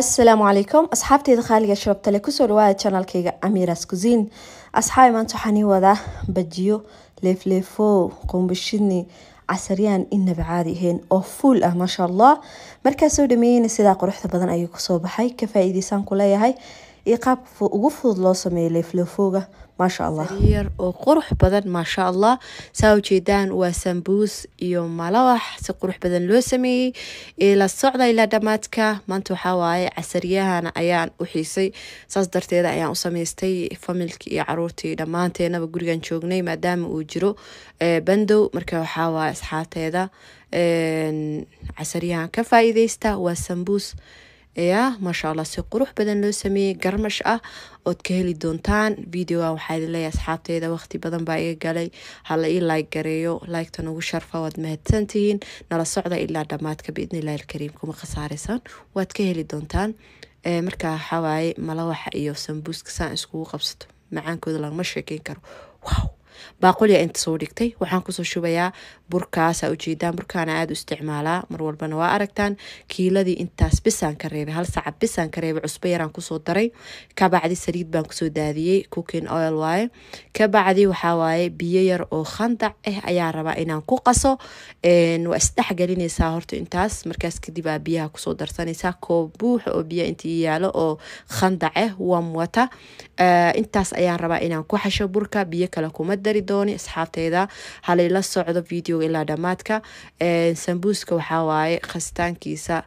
assalaamu calaykum asxaabteyda khaaliga shababtale kusoo dhawaada janalkayga amiras kuziin asxaabi maanta waxaan ii wadaa bajiyo leefleefo qumbashini casaryaan innaba caadi ahayn oo fuul ah maasha allah markaa soo dhameeyeyna sidaa quruxda badan ayuu kusoo baxay ka faa ku leeyahay iyo qaabka ugu fudud loo sameeyo leeflafooga maasha allah yar oo qurux badan maasha allah saa ujeedaan waa sambuus iyo malawax si qurux badan loo sameeyey ila socda ilaa dhammaadka maanta waxaa waaye casariyahana ayaan u xiisay saas darteeda ayaan u samaystay familkii iyo caruurtii dhammaanteenaba gurigan joognay maadaama uu jiro bandow marka waxaa waaye asxaabteeda casariyahan ka faa'iideysta waa sambuus yaa maasha allah si qurux badan loo sameeyey garmash ah ood ka heli doontaan videoga waxaa idin leeyahay waqti badan baa iga galay hala ii laayg gareeyo laygtan ugu sharfa waad mahadsantihiin nala socda ilaa dhammaadka biidnillahi alkariim kuma khasaaraysan waad ka heli doontaan markaa waxawaaye malawaxa iyo sambuuska saan iskugu qabsato macaankooda lagama sheekeyn karo wow baaqolya inta soo dhigtay waxaan kusoo shubayaa burkaasa ujeedaan burkaana aada u isticmaalaa marwalbana waa aragtaan kiiladii intaas bisaan reebay hal saca bisaan reebay cusbo yaraan kusoo daray kabacdi saliid baan kusoo daadiyey cooking oil waaye kabacdi waxaa waaye biyo yar oo khandac ah ayaa rabaa inaan ku qaso waa isdhexgelinaysaa horta intaas markaas kadib biyaha kusoo darsanaysaa koob buuxa oo biyo inta yaalo oo khandac ah eh wamwata intaas ayaan rabaa inaan ku xasho burka biyo kale kuma dari dooni asxaabteeda halay la socdo videoga ilaa dhammaadka sambuuska waxaa waaye khasitaankiisa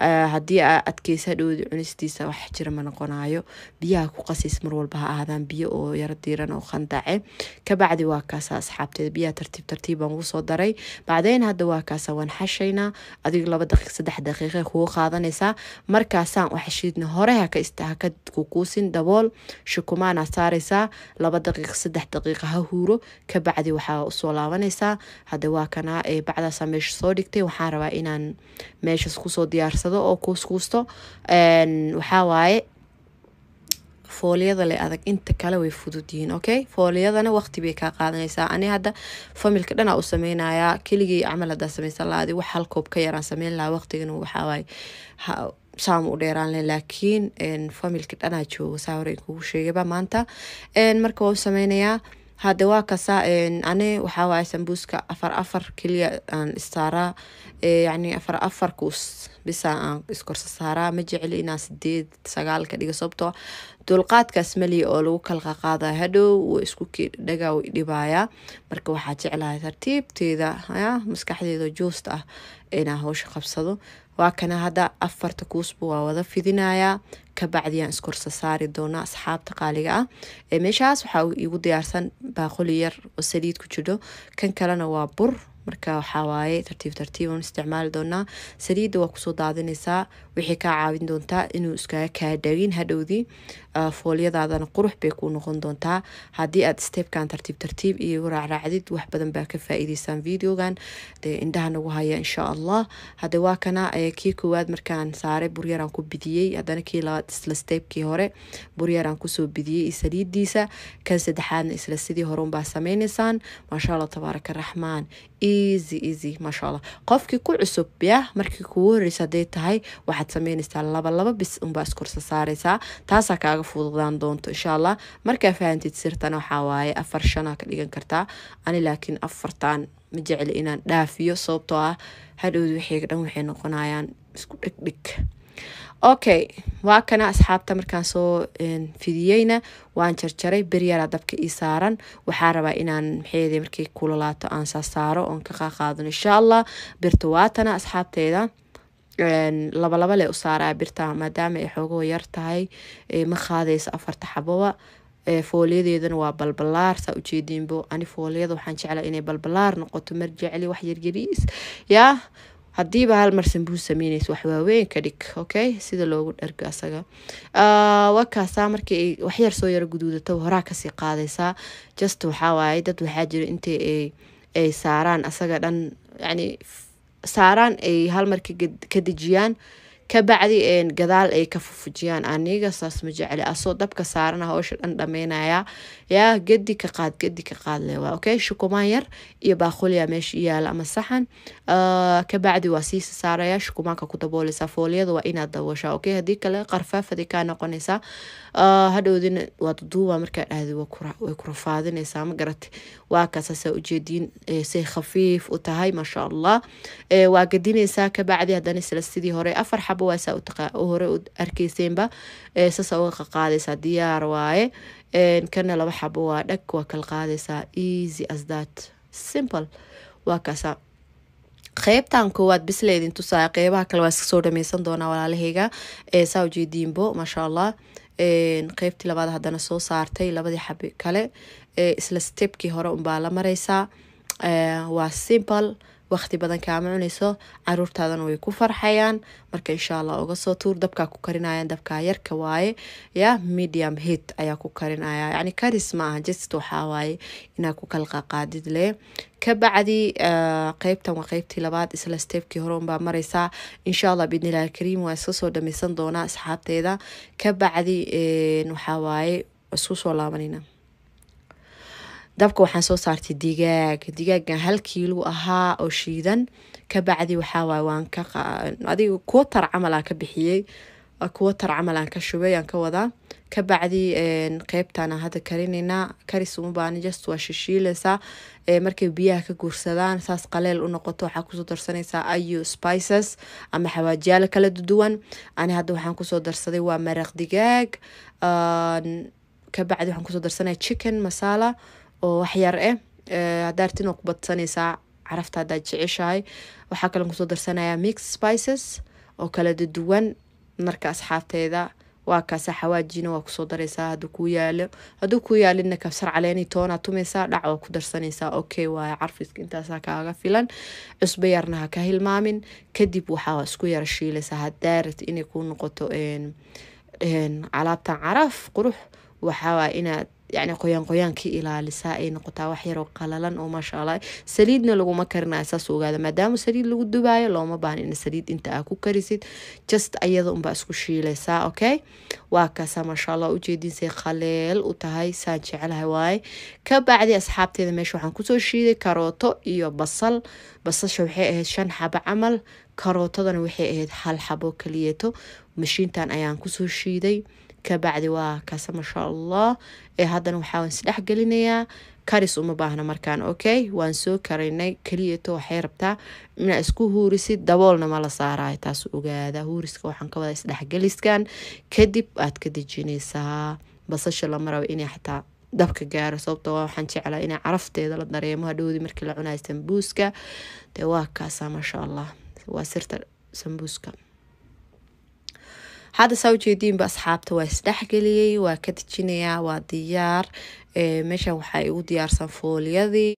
Eh, haddii aa adkeysa hadhowda cunistiisa wax jira ma noqonayo biyaha ku qasiis mar ha ahaadaan biyo oo yaro diiran oo khandace kabacdi waa kaasa asxaabteed biyaha tartiib tartiibaan ugu soo daray bacdeen hadda waa kaasa waan xashaynaa adigu laba daqiiq saddex daqiiqe kugu qaadanaysaa markaasaan u xashiidna hore haka istahaka kukuusin dabool shukumaana saaraysaa laba daqiiq saddex daqiiqa ha huuro kabacdi waxaa usoo laabanaysaa hadda waa kanaa ee eh, bacdaa meesha soo dhigtay waxaan rabaa inaan meeshas kusoo diyaarsa karsado oo kuuskuusto waxaawaaye fooliyada le adag inta kale way fududyihiin okay fooliyadana waqti bay kaa qaadanaysaa ani hadda familka dhanaa u sameynayaa keligii camal hadaa sameysan laadi wax hal koob ka yaraan sameyn lahaa waqtigana waxaawaaye saam u dheeraanle laakiin familka dhanaa jooga saa hore inkugu sheegaba maanta marka waa u sameynayaa hade waa kasaa ane waxawaaye sambuuska afar afar keliya aan istaaraa yacni afar kuus bisa aan iskorsa saaraa ma jeceli inaan sideed sagaalka ka dhiga sababtoo ah dulqaadkaas maliya oo lagu kalqa hadhow waa isku kedhagaa way dhibaayaa marka waxaa jeclahay tartiibteeda maskaxdeeda joosta ah inaa howsha qabsado waa kana hadda afarta kuusbu waa wada fidinayaa kabacdiyaan iskorsa saari doonaa asxaabta qaaliga ah ee meeshaas waxaa igu diyaarsan baaqoli yar oo saliid ku jiro kan kalena waa bur marka waxawaaye tartiib tartiiban isticmaali doonaa saliidda waa kusoo daadinaysaa wixii kaa caawin doontaa inuu iskaga kaa dhaagin hadhowdii foolyadaadana qurux bay kuu noqon doontaa haddii aad steebkan tartiib tartiib iyo raacraacdid wax badan baa ka faa-iideysaan videogan indhaha nagu haya insha allah hadde waa kana kii koowaad markaan saaray buryaraan ku bidiyey haddana kii labaad isla steebkii hore buryaraan kusoo bidiyey saliidiisa kan saddexaadna isla sidii horeunbaa sameynaysaan maasha allah tabaaraka raxmaan easy easy maasha qofkii ku cusub yah markii kugu horreysa haday tahay waxaad sameynaysaa labalaba bis unbaa iskursa saaraysaa taasaa kaaga fududaan doonto insha allah markaa fahamtid sirtan waxaa waaye afar shanaa ka dhigan kartaa ani laakiin afartan ma jecli inaan dhaafiyo sababtoo ah hadhowda wixeyga dhan waxay noqonayaan isku dhegdheg okay waa kana asxaabta markaan soo fidiyeyna waan jarjaray beryara dabka ii saaran waxaa rabaa inaan maxeede markay kulalaato aan sasaaro oon ka qaqaadano insha allah birta waatana asxaabteeda labalaba le u saaraa birta maadaama ay xoogoo yar tahay ma qaadayso afarta xaboba foolyadeedana waa balbalaar saa ujeediinbo ani foolyada waxaan jeclaa inay balbalaar noqoto mar jecli wax yaryariis yaa haddiiba hal mar sanbuu sameynaysa wax waaweyn ka dhig okay sida loogu dhargo asaga ah, wakaasaa markii ay waxyar soo yaro guduudato horaa kasii qaadaysaa just waxaawaaye dad waxaa jiro intii ay ay saaraan asaga dhan yacni saaraan ay hal mar ka kadejiyaan kabacdi gadaal ay ka fufujiyaan aniga saas ma jecli asoo dabka saarana hawsha dhan dhamaynaya yaa gedi ka qaad gedi ka qaad le okay shukumaan yar iyo baaquliya meesha yaala ama saxan ah, kabacdi waa sii saaraya shukumaanka ku dabooleysaa fooliyada waa inaad dabooshaa okay haddii kale qarfaafadi kaa noqonaysaa ah, hadhowdina waa duduuba markaa dhahdi way ku rafaadinaysaa ma garate waa kaasaasaa ujeediin say khafiif u tahay maasha allah waa gadinaysaa kabacdi haddana isla sidii hore afar xabo waxyaabo waasaa hore arkeyseenba sasa uga qaqaadaysaa diyaar waaye kana laba xabo waa dhag waa kala qaadaysaa easy as that simple waa kaasa qeybtan koowaad bis la tusaaya qeybaha kale waa iska soo dhameysan doonaa walaalahayga saa ujeediinbo maasha allah qeybtii labaad haddana soo saartay labadii xabi kale isla stebkii hore unbaa la maraysaa waa simple waqti badan kaama cunayso caruurtaadana way ku farxayaan marka insha allah uga soo tuur dabkaa ku karinayaan dabkaa yarka waaye ya medium heat ayaa ku karinaya yacni karis ma aha jest waxaa waaye inaa ku kala leh kabacdi eh, qeybtan waa qeybtii labaad isla steebkii hore unbaa maraysaa insha allah biidnillahi waa iska soo dhamaysan doonaa asxaabteeda kabacdi eh, waxaa waaye isku soo laabanayna dabka waxaan soo saartay digaag digaagan hal kiilo ahaa oo shiidan kabacdi waxaawaay waan ka adiga kuwo tar camal ka bixiyey ah, kuwo tar camal ka shubay aan ka wadaa kabacdi qeybtaan hadda karinaynaa karis uma just waa shishiilaysaa markay biyaha ka guursadaan saas qaleel u noqoto waxaa kusoo darsanaysaa ayu spices ama xawaajiyaalo kala duwan ani hadda waxaan kusoo darsaday waa maraq digaag kabacdi waxaan kusoo darsanaya chicken masala oo waxyaar ah eh, eh, hadaartina ku badsanaysaa carafta hadaad jeceshahay waxaa kale kusoo darsanaya mix spices oo kala duwan narka asxaabteeda waa kaasa xawaajina waa kusoo daraysaa haduu kuu yaalo hadduu kuu yaalina kabsar caleeni toona tumaysaa dhac waa ku darsanaysaa okay waayo carfiska intaasaa kaaga filan cusbo yarna ha ka hilmaamin kadib waxaa isku yara shiilaysaa hadaa rabti inay kuu noqoto alaabtan caraf qurux waxaa inaa yacni qoyaan qoyaankii ilaalisaa ay noqotaa wax yaroo qalalan oo maasha saliidna laguma karinayo saas ogaada maadaama saliid lagu dubaayo looma baahna in saliid inta aa ku karisid just ayada unbaa isku shiilaysaa okay waa kaasa maasha allah khaleel u tahay saan jecelahay waaye ka asxaabteeda meesha waxaan kusoo shiiday karooto iyo basal basasha waxay ahayd shan xabo camal karootadana waxay ahayd hal xabo kaliyeeto mashiintan ayaan kusoo shiiday kabacdi waa kaase mashaa allah ee eh, haddana waxaa isdhex gelinayaa karis uma baahna markaan okay waan soo karaynay keliyato waxay rabtaa inaa isku huurisid daboolna mala saaraay taas ogaada huuriska waxaan ka wada isdhexgeliskan kadib aad ka dejinaysaa basasha lamaraba rabo inay xataa dabka gaaro sababto ah waxaan jeclaa inay carafteeda la dareemo hadhowdii markii la cunaya sambuuska dee waa kaasaa mashaa allah waa sirta sambuuska hadda saa ujeediinba asxaabta waa isdhexgeliyey waa ka dejinayaa waa diyaar eh, meeshan waxaa igu diyaarsan fooliyadii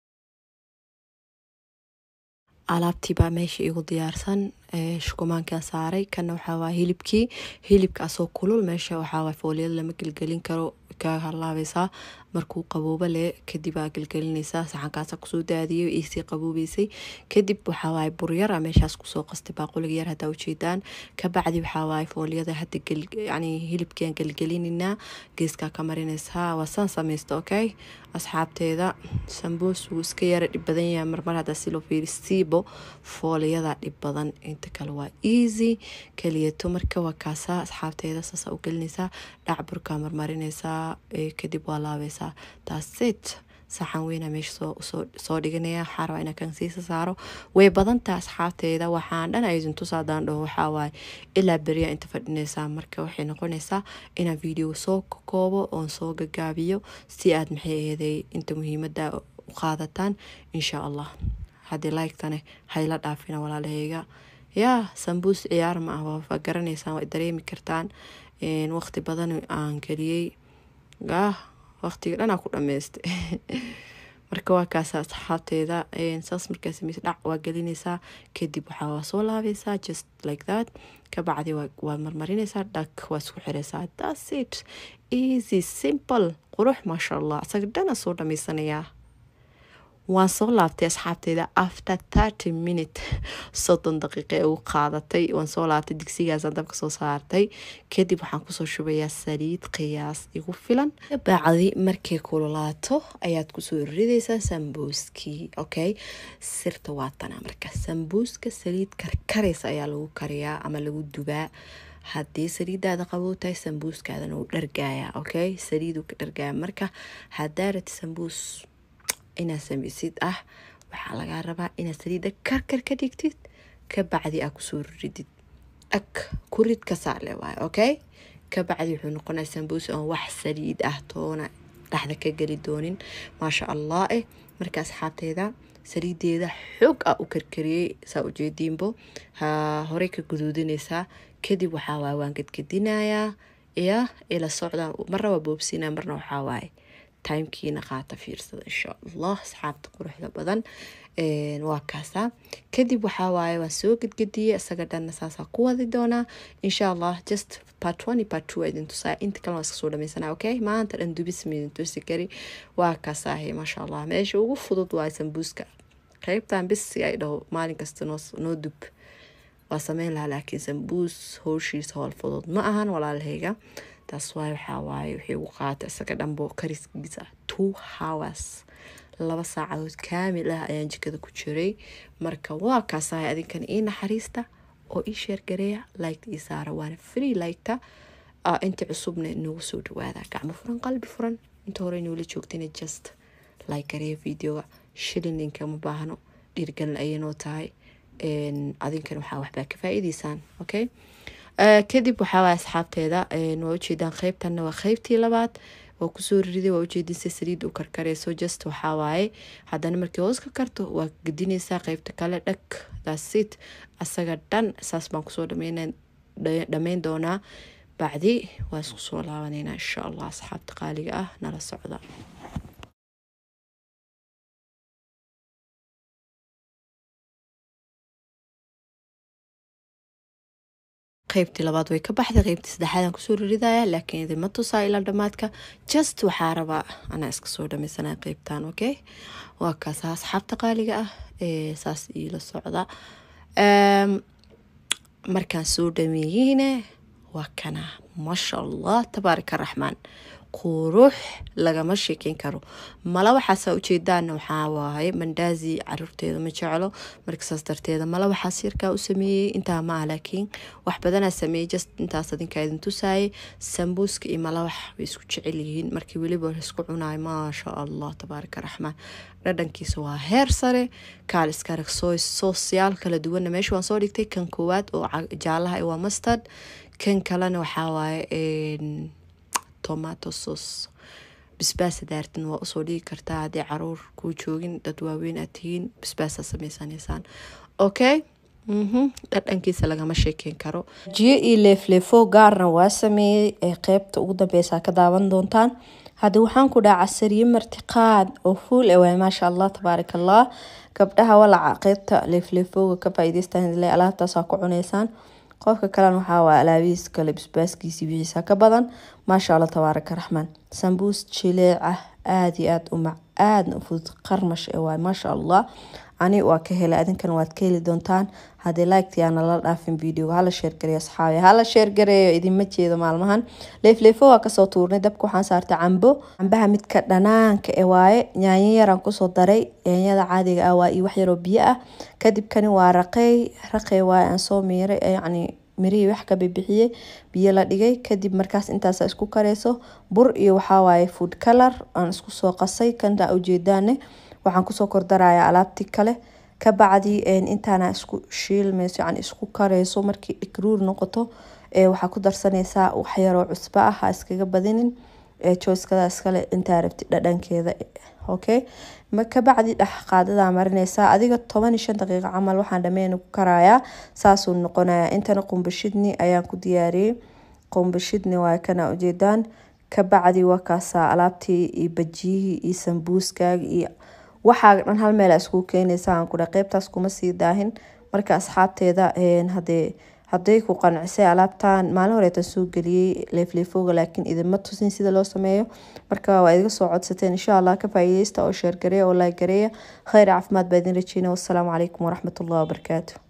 alaabtii baa meesha igu diyaarsan eh, shukumaankan saaray kana waxaa hilibkii hilibka asoo kulul meesha waxaa foolyada lama gelgelin karo kaaga halaabaysaa markuu qabooba leh kadib aa gelgelinaysaa saxankaasa kusoo daadiyay io isii qaboobaysay kadib waxawaaye buryara meeshaas kusoo qastay baaquliga yar haddaa ujeedaan kabacdi waxawaaye foolyada hadda yani hilibkiaan gelgelinanaa geeskaa ka marinaysaa waa saan samaysta okay asxaabteeda sambuus wuu iska yara dhib badan yahay marmar haddaa si loo fiiri sibo fooliyadaa dhib badan inta kale waa easy keliyato marka waa kaasaa asxaabteeda saasa u gelinaysaa dhac burkaa marmarinaysaa kadib waa laabaysaa taasit saxan weyna meesha soo dhiganaya waxaa rabaa inaa kansiisa saaro way badantaa asxaabteeda waxaan dhan ay idin tusaadaan dhaho waxaa ilaa beriya inta fadhinaysaa marka waxay noqonaysaa inaan video soo koobo oon soo gagaabiyo si aad maxay aheeday inta muhiimada u qaadataan insha allah haddii laygtane hayla dhaafina walaalahayga yaa sambuus ciyaar ma ah waa garanaysaan waa dareemi kartaan waqti badan aan geliyey ah waqtiga dhanaa ku dhamaysta marka waa kaasa asxaabteeda saas markaa sameysa dhac waa gelineysaa kadib waxaa waa soo laabeysaa just like that kabacdi waa marmarineysaa dhag waa isku xireysaa thats it easy simple qurux maasha allah isaga dhana soo dhameysanayaa waan soo laabtay asxaabteyda after thirty minute soddon daqiiqa ee u qaadatay waan soo laabtay digsigaasaan dabka soo saartay kadib waxaan kusoo shubayaa saliid qiyaas igu filan dabacdi markay kululaato ayaad kusoo rideysaa sambuuskii okay sirta waa tanaa marka sambuuska saliid karkaraysa ayaa lagu kariyaa ama lagu dubaa hadii saliidaada qabow tahay sambuuskaadana uu dhargaayaa okay saliiduu ka dhargaayaa marka haddaa rati sambuus inaad samaysid ah waxaa lagaa rabaa inaad saliidda karkar ka dhigtid kabacdi aa kusoo ridid ag kurid ka saarle waay okay kabacdi wuxuu noqonaya sambuus oon wax saliid ah toona dhexda ka geli doonin maasha allah eh marka asxaabteeda saliideeda xoog a u karkariyey saa ujeediinbo horey ka guduudinaysaa kadib waxaa waay waan gadgadinayaa iyo ila socda marna waa boobsina marna waxaa timkiina qaata fiirsada insha allah asxaabta quruxda badan waa kaasa kadib waxawaaye waan soo gedgediyey isaga dhanna saasaa ku wadi doonaa insha allah just part one part two idin tusaa inta kalena iska soo dhamaysana okay maanta dhan dubisma idin tusi kari waa kaasaahe maasha allah meesha ugu fudud waa sambuuska qaybtan bisi ay dhaho maalin kasta noo dub waa sameyn lahaa laakiin sambuus howshiisa howl fudud ma ahan walaalahayga taas waay waxaa wixii uu qaata isaga dhanbo kariskiisa two hours laba saacadood kaamil ah ayaan jikada ku jiray marka waa kaasahay adinkan ii naxariista oo ii sheergareeya liked ii saara waana free liketa ah, inta cusubna inoogu soo dhawaada gacmo furan qalbi furan inta hore inoola joogtayna just like gareeya videoga shilininka ma baahno dhiirgalin ayay tahay adinkan waxaa waxbaa ka faa'iidaysaan okay Eh, kadib waxaa asxaabteeda waa ujeedaan qeybtanna waa qeybtii labaad waa kusoo ririday waa ujeedinse saliid u karkareyso just waxaawaaye haddana markii hoos ka karto waa gedineysaa qeybta kale dhag dasit asaga dhan saas baan kusoo dhammeyn doonaa bacdi waa isku soo laabaneyna insha allah asxaabta qaaliga ah nala socda qeybtii labaad way ka baxday qeybtii saddexaad aan kusoo riridaya laakiin idinma tusaa ilaa dhammaadka just waxaa rabaa anaa iska soo dhameysanaya qeybtan okay waa saa asxaabta qaaliga ah ee saas iila socda ehm, markaan soo dhameeyeyne waa kana maasha allah tabaarika raxmaan qurux lagama sheekeyn karo mala waxaasaa ujeedaana waxaa waahay caruurteeda ma jeclo markasaas darteeda mala waxaas yarkaa u sameeyey intaa maa laakiin wax badanaa sameeyey just intaas adinkaa idin tusaayay sambuuska iyo mala way isku jecel yihiin markii weliba isku cunaay maasha allah tabaaraka raxmaan dhadhankiisa waa heer sare kaaliska soosyaal kala duwanna meesha waan soo dhigtay kan koowaad oo jaalaha ah waa mastard kan kalena waxaa tomato sos bisbaasa daartin waa usoo dhigi kartaa haddii caruur kuu joogin dad waaweyn aad tihiin bisbaasa samaysaneysaan okay mhm. dhadhankiisa lagama sheekeyn karo jiyo iyo leefleefo gaarna waa sameeyey ee qeybta ugu dambeysa ka daawan doontaan haddii waxaan ku dhaha casariyo martiqaad oo fuul e eh, waay maasha allah tabaarak allah gabdhaha walaca qeybta leefleefooga ka faa'iideystaan ilaay alaabtaasaa ku cuneysaan qofka kalena waxaa waa alaabihiis kale basbaaskiisii wixiisa ka badan maasha alla tabaaraka raxmaan sambuus jileec ah aada iyo aada u mac aadna u fudud qarmash ee waay maasha allah ani waa ka helay adinkana waad ka heli doontaan haddii likta la dhaafin videoga hala sheergareeyo asxaabi hala sheergareeyo idinma jeedo maalmahan leefleefo waa kasoo tuurnay dabka waxaan saartay cambo cambaha midka dhanaanka e waaye yaanyo yaraan kusoo daray yaanyada caadiga ah waa iyo wax yaroo biyo ah kadib waa raqey raqey waaye aan soo miiray yacni mirihii wax ka bibixiyey biyo la dhigay kadib markaas intaasa isku kareyso bur iyo waxaa waaye food color aan isku soo qasay kantaa ujeedaane waxaan kusoo kordarayaa alaabti kale ka intaana isku shiilmayso yani isku karayso markii dhikruur noqoto waxaa ku darsanaysaa waxyaroo cusbo ah ha iskaga badinin jooskada iskale intaa rabti dhadhankeeda okay ka dhex qaadadaa marinaysaa adiga toban iyo daqiiqo camal waxaan dhameen ku karayaa saasuu noqonayaa intana qumbashidni ayaan ku diyaariyey qumbashidni waa kana ujeedaan kabacdi waa kaasaa alaabtii iyo bajiyihii iyo sambuuskaaga iyo waxaa dhan hal meel iskugu keenaysa aan kudha qeybtaas kuma sii daahin marka asxaabteeda hadee haday ku qancisay alaabtan maalin horeeta soo geliyey leefleefooga laakiin idinma tusin sida loo sameeyo marka waa idiga soo codsateen insha allah ka faa'iideysta oo sheergareeya oo laagareeya khayr caafimaad baa idin rajeyna wassalaamu calaykum waraxmatullahi wabarakaatu